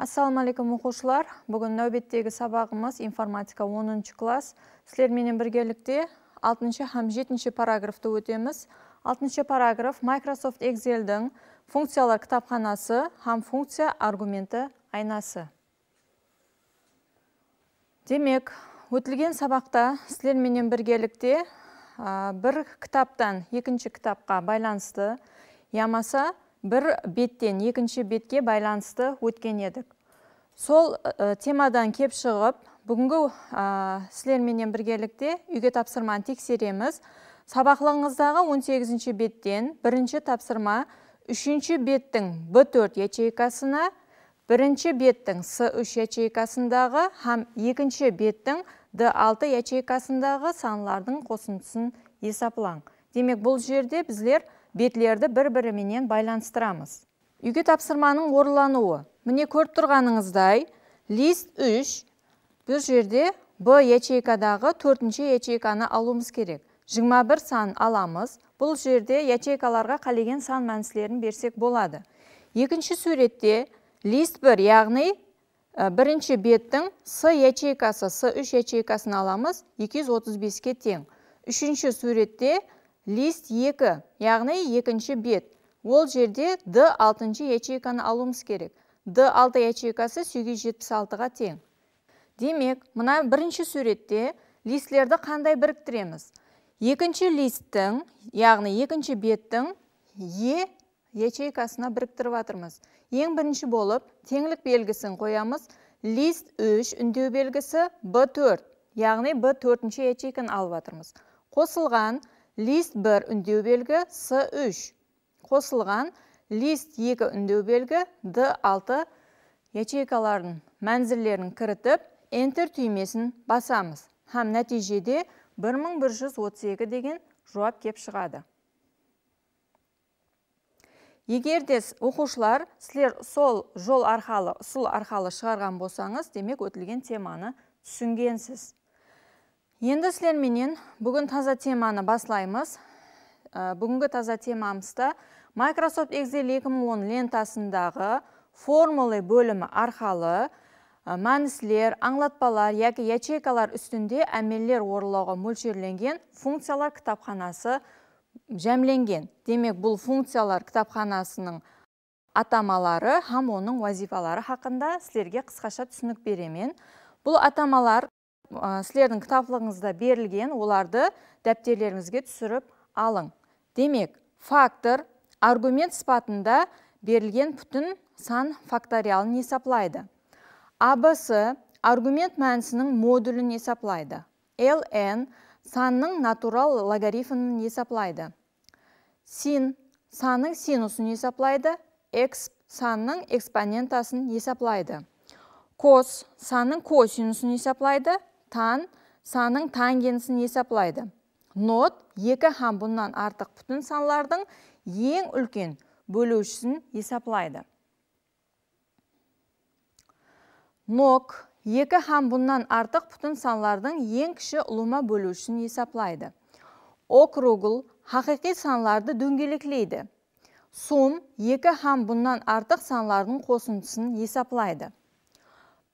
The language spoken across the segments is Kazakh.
Ассаламу алейкум оқушылар. Бүгін нәубеттегі сабағымыз информатика 10-ші класс. Сілерменен біргелікте 6 ші һәм 7-ші параграфты өтеміз. 6 ші параграф Microsoft Excel-дің функциялар кітапханасы һәм функция аргументі айнасы. Демек, өтілген сабақта сілерменен біргелікте бір кітаптан екінші кітапқа байланысты, ямаса бір беттен екінші бетке байланысты өткен едік сол э, темадан кеп шығып бүгінгі ә, сілерменен біргелікте үйге тапсырманы тексереміз сабақлығыңыздағы 18 беттен бірінші тапсырма үшінші беттің б 4 ячейкасына бірінші беттің с 3 ячейкасындағы һәм екінші беттің д 6 ячейкасындағы санлардың қосындысын есаплаң демек бұл жерде бізлер бетлерді бір біріменен байланыстырамыз үйге тапсырманың орындалуы міне көріп тұрғаныңыздай лист 3 бұл жерде б ячейкадағы төртінші ячейканы алуымыз керек 21 сан аламыз бұл жерде ячейкаларға қалеген сан мәніслерін берсек болады екінші суретте лист 1 яғни ә, бірінші беттің с ячейкасы с 3 ячейкасын аламыз 235-ке тең үшінші суретте лист 2 яғни екінші бет ол жерде D6 ячейканы алуымыз керек D6 ячейкасы 876-ға тен. тең демек мына бірінші суретте листлерді қандай біріктіреміз екінші листтің яғни екінші беттің E ячейкасына біріктіріп атырмыз. ең бірінші болып теңлік белгісін қоямыз лист 3 үндеу белгісі b4 яғни b 4 ші ячейканы алып атырмыз. қосылған лист 1 үндеу белгі С3. Қосылған лист 2 үндеу белгі д 6 ячейкаларын мәнзірлерін кірітіп, Enter түймесін басамыз. Хам нәтижеде 1132 деген жауап кеп шығады. Егер де оқушылар сілер сол жол арқалы, сұл арқалы шығарған болсаңыз, демек өтілген теманы түсінгенсіз енді сілерменен бүгін таза теманы баслаймыз э, бүгінгі таза темамызда microsoft excel 2010 лентасындағы формулы бөлімі арқалы э, мәніслер, аңлатпалар яки ячейкалар үстінде әмеллер орылығы мөлшерленген функциялар кітапханасы жәмленген демек бұл функциялар кітапханасының атамалары һәм оның вазифалары хақында сілерге қысқаша түсінік беремен бұл атамалар сілердің кітаплығыңызда берілген оларды дәптерлеріңізге түсіріп алың демек фактор аргумент сыпатында берілген бүтін сан факториалын есаплайды абс аргумент мәнісінің модулін есаплайды ln санның натурал логарифмін есаплайды син санның синусын есаплайды эксп санның экспонентасын есаплайды кос санның косинусын есаплайды тан санның тангенсін есаплайды нот екі хам бұннан артық бүтін санлардың ең үлкен бөлушісін есаплайды нок екі хам бұннан артық бүтін санлардың ең кіші ұлыма бөлушісін есаплайды округл хақиқи санларды дөңгелеклейді сум екі хам бұннан артық санлардың қосындысын есаплайды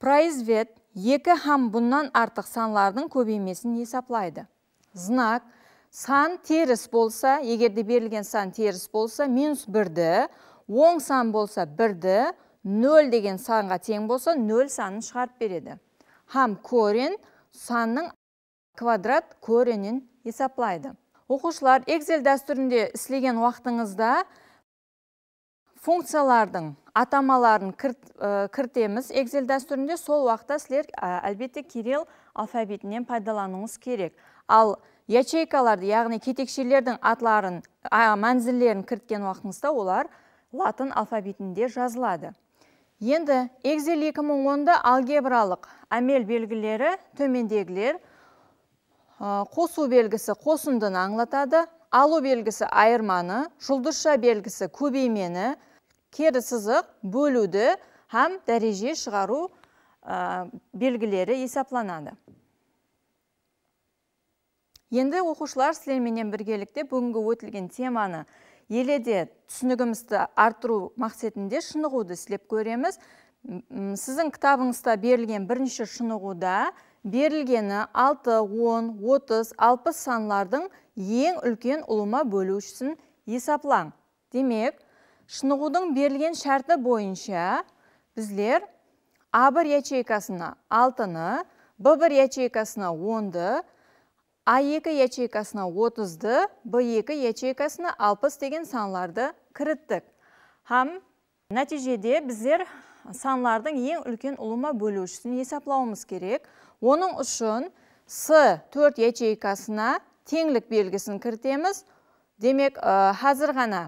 произвет екі хам бұннан артық санлардың көбеймесін есаплайды знак сан теріс болса егерде берілген сан теріс болса минус бірді оң сан болса бірді нөл деген санға тең болса нөл санын шығарып береді Хам корен санның квадрат коренін есаплайды оқушылар Excel дәстүрінде істеген уақытыңызда функциялардың атамаларын кірт, ә, кіртеміз Excel дәстүрінде сол уақытта сілер ә, әлбетте кирилл алфавитінен пайдалануыңыз керек ал ячейкаларды яғни кетекшелердің атларын ә, мәнзілерін кірткен уақытыңызда олар латын алфавитінде жазылады енді Excel 2010-да алгебралық әмел белгілері төмендегілер э, қосу белгісі қосындыны аңлатады алу белгісі айырманы жұлдызша белгісі көбеймені кері сызық бөлуді һәм дәреже шығару ә, белгілері есапланады енді оқушылар сіздерменен біргелікте бүгінгі өтілген теманы еледе түсінігімізді арттыру мақсетінде шынығуды сілеп көреміз сіздің кітабыңызда берілген бірінші шынығуда берілгені 6, 10, 30, 60 санлардың ең үлкен ұлыма үшін есаплан. демек шынығудың берілген шарты бойынша біздер А1 ячейкасына 6-ны, б 1 ячейкасына 10-ды, А2 ячейкасына 30-ды, б 2 ячейкасына 60 деген санларды кіріттік. Хам нәтижеде біздер санлардың ең үлкен ұлыма бөлі үшін есаплауымыз керек. Оның үшін С4 ячейкасына теңлік белгісін кіртеміз. Демек, қазір ғана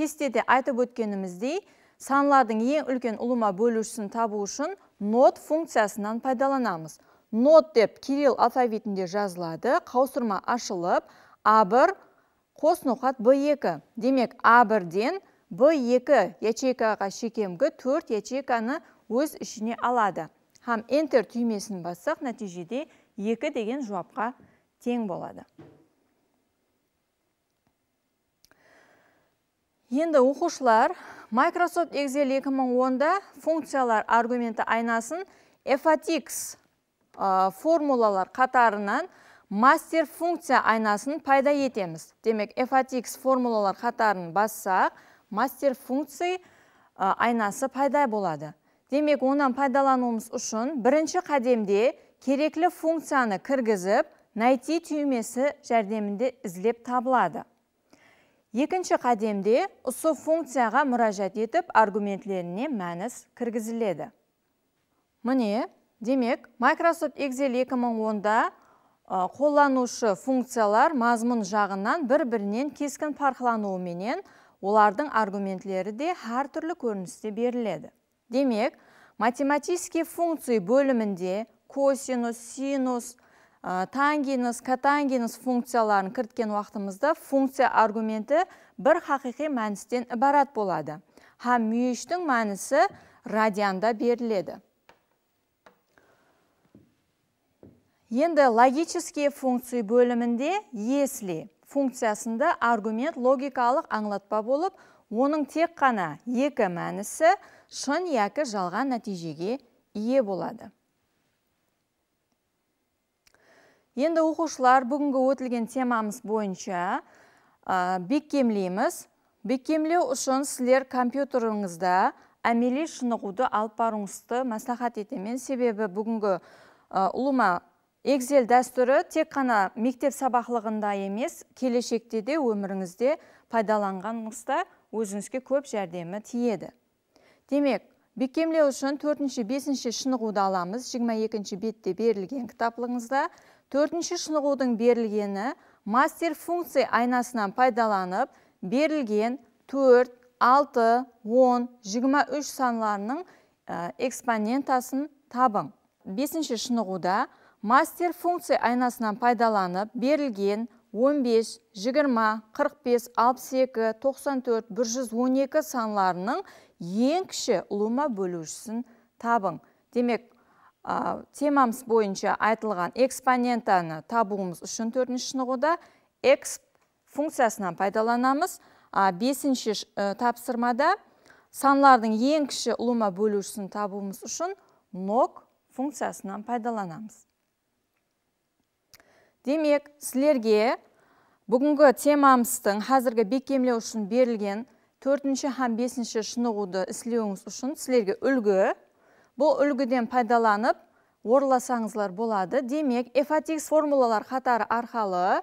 кестеде айтып өткеніміздей сандардың ең үлкен ұлыма бөлушісін табу үшін нот функциясынан пайдаланамыз нот деп кирилл алфавитінде жазылады қаусырма ашылып а бір қос ноқат b2 демек а бірден b2 ячейкаға шекемгі төрт ячейканы өз ішіне алады Хам enter түймесін бассақ нәтижеде екі деген жауапқа тең болады Енді оқушылар Microsoft Excel 2010-да функциялар аргументі айнасын FATX формулалар қатарынан мастер функция айнасын пайда етеміз. Демек, FATX формулалар қатарын бассақ, мастер функция айнасы пайда болады. Демек, онан пайдалануымыз үшін бірінші қадемде кереклі функцияны кіргізіп, найти түймесі жәрдемінде ізлеп табылады. Екінші қадемде ұсы функцияға мұражат етіп аргументлеріне мәніс кіргізіледі. Міне, демек, Microsoft Excel 2010-да қолданушы функциялар мазмұн жағынан бір-бірінен кескін парқылануыменен олардың аргументлері де әр түрлі көріністе беріледі. Демек, математический функции бөлімінде косинус, синус, тангинус катангинус функцияларын кірткен уақытымызда функция аргументі бір хақиқи мәністен ібарат болады Хам мүйіштің мәнісі радианда беріледі енді логические функции бөлімінде если функциясында аргумент логикалық аңлатпа болып оның тек қана екі мәнісі шын яки жалған нәтижеге ие болады енді оқушылар бүгінгі өтілген темамыз бойынша беккемлейміз. бекемлейміз бекемлеу үшін сілер компьютеріңізда әмелей шынығуды алып баруыңызды мәслихат етемен себебі бүгінгі ұлыма Excel дәстүрі тек қана мектеп сабақлығында емес келешекте де өміріңізде пайдаланғаныңызда өзіңізге көп жәрдемі тиеді демек бекемлеу үшін 4 бесінші шынығуды аламыз 22 бетте берілген кітаплығыңызда 4-ші шынығудың берілгені мастер функция айнасынан пайдаланып берілген 4, 6, 10, 23 санларының экспонентасын табың. ші шынығуда мастер функция айнасынан пайдаланып берілген 15, 20, 45, 62, 94, 112 санларының ең кіші ұлыма бөлушісін табың. Демек, темамыз бойынша айтылған экспонентаны табуымыз үшін төртінші шынығуда экс функциясынан пайдаланамыз. Бесінші э, тапсырмада санлардың ең кіші ұлыма бөлушісін табуымыз үшін нок функциясынан пайдаланамыз. Демек, сілерге бүгінгі темамыздың қазіргі бекемлеу үшін берілген төртінші һәм бесінші шынығуды іслеуіңіз үшін сілерге үлгі бұл үлгіден пайдаланып орласаңызлар болады демек x формулалар қатары арқалы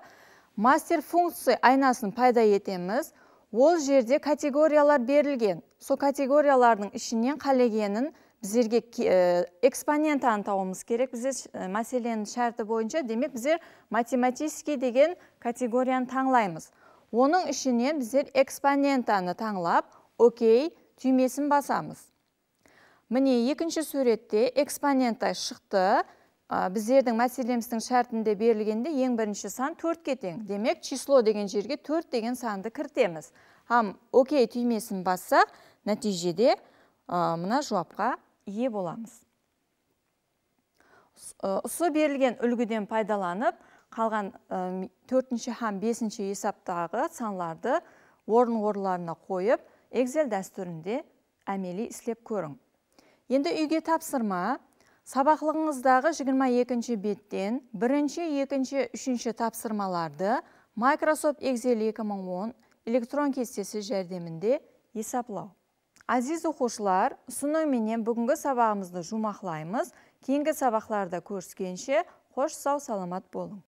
мастер функция айнасын пайда етеміз ол жерде категориялар берілген сол категориялардың ішінен қалегенін біздерге э, экспонентаны тауымыз керек біздер э, мәселенің шарты бойынша демек біздер математический деген категорияны таңлаймыз оның ішінен біздер экспонентаны таңлап окей түймесін басамыз міне екінші сөретте экспоненттай шықты біздердің мәселеміздің шартында берілгенде ең бірінші сан төртке тең демек число деген жерге төрт деген санды кіртеміз Хам, окей түймесін бассақ нәтижеде мұна мына е боламыз ұсы берілген үлгіден пайдаланып қалған 4-інші төртінші 5 бесінші есаптағы санларды орын орларына қойып Excel дәстүрінде әмелі іслеп көрің Енді үйге тапсырма сабақлығыңыздағы 22-ші беттен 1-ші, 2-ші, 3-ші тапсырмаларды Microsoft Excel 2010 электрон кестесі жәрдемінде есаплау. Азиз оқушылар, менен бүгінгі сабағымызды жұмақлаймыз. Кейінгі сабақларда көріскенше, қош сау саламат болың.